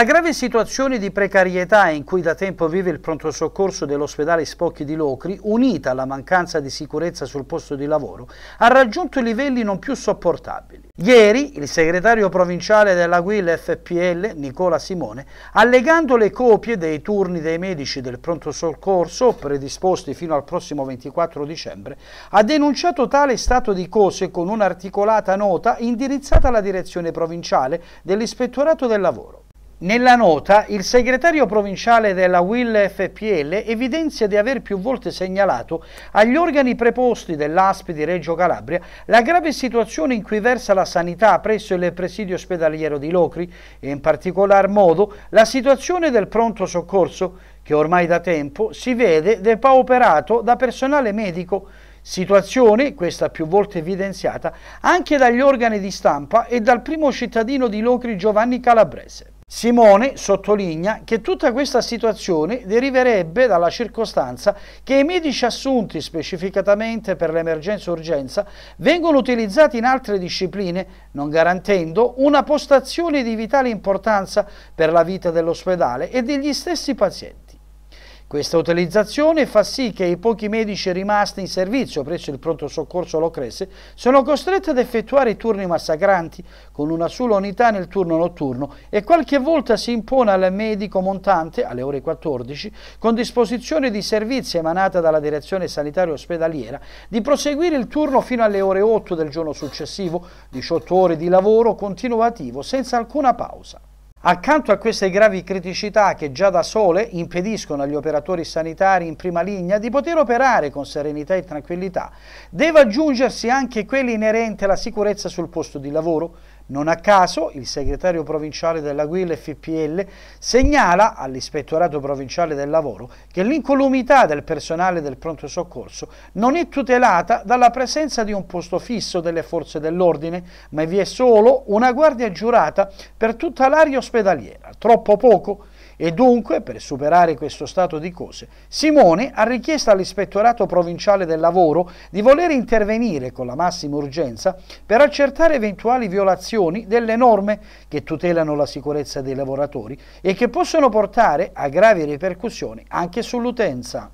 La grave situazione di precarietà in cui da tempo vive il pronto soccorso dell'ospedale Spocchi di Locri, unita alla mancanza di sicurezza sul posto di lavoro, ha raggiunto livelli non più sopportabili. Ieri il segretario provinciale della GUIL FPL, Nicola Simone, allegando le copie dei turni dei medici del pronto soccorso predisposti fino al prossimo 24 dicembre, ha denunciato tale stato di cose con un'articolata nota indirizzata alla direzione provinciale dell'Ispettorato del Lavoro. Nella nota il segretario provinciale della WIL FPL evidenzia di aver più volte segnalato agli organi preposti dell'ASP di Reggio Calabria la grave situazione in cui versa la sanità presso il presidio ospedaliero di Locri e in particolar modo la situazione del pronto soccorso che ormai da tempo si vede depauperato da personale medico Situazione, questa più volte evidenziata, anche dagli organi di stampa e dal primo cittadino di Locri Giovanni Calabrese. Simone sottolinea che tutta questa situazione deriverebbe dalla circostanza che i medici assunti specificatamente per l'emergenza-urgenza vengono utilizzati in altre discipline, non garantendo una postazione di vitale importanza per la vita dell'ospedale e degli stessi pazienti. Questa utilizzazione fa sì che i pochi medici rimasti in servizio presso il pronto soccorso Locresse sono costretti ad effettuare turni massacranti con una sola unità nel turno notturno e qualche volta si impone al medico montante alle ore 14 con disposizione di servizi emanata dalla direzione sanitaria ospedaliera di proseguire il turno fino alle ore 8 del giorno successivo, 18 ore di lavoro continuativo senza alcuna pausa. Accanto a queste gravi criticità che già da sole impediscono agli operatori sanitari in prima linea di poter operare con serenità e tranquillità, deve aggiungersi anche quella inerente alla sicurezza sul posto di lavoro. Non a caso il segretario provinciale della Guilla FPL segnala all'ispettorato provinciale del lavoro che l'incolumità del personale del pronto soccorso non è tutelata dalla presenza di un posto fisso delle forze dell'ordine, ma vi è solo una guardia giurata per tutta l'area ospedaliera ospedaliera, troppo poco e dunque, per superare questo stato di cose, Simone ha richiesto all'Ispettorato Provinciale del Lavoro di voler intervenire con la massima urgenza per accertare eventuali violazioni delle norme che tutelano la sicurezza dei lavoratori e che possono portare a gravi ripercussioni anche sull'utenza.